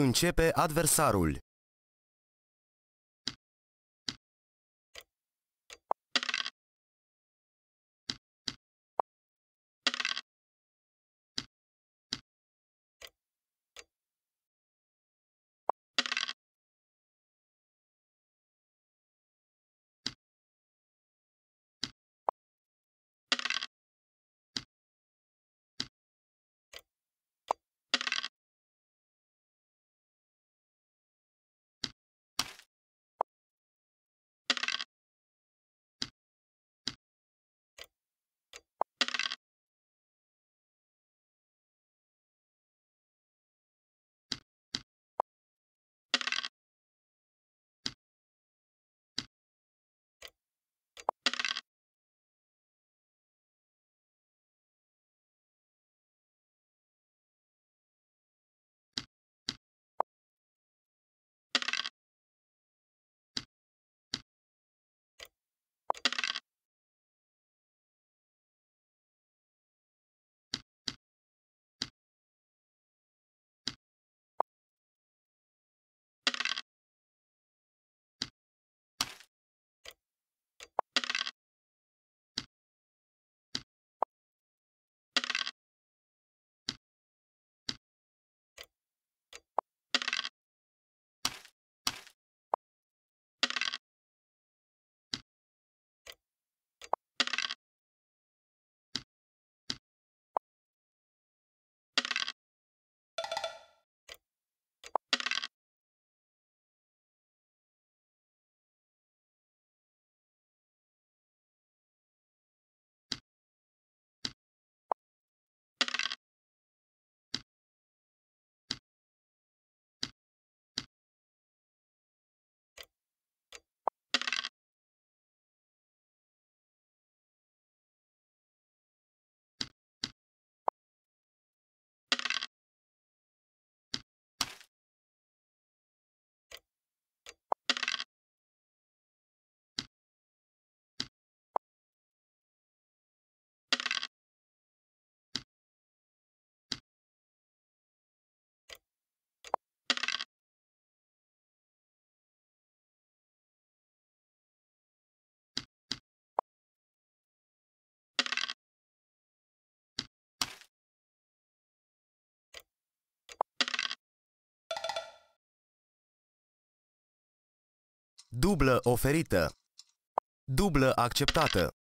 Începe adversarul. Dublă oferită. Dublă acceptată.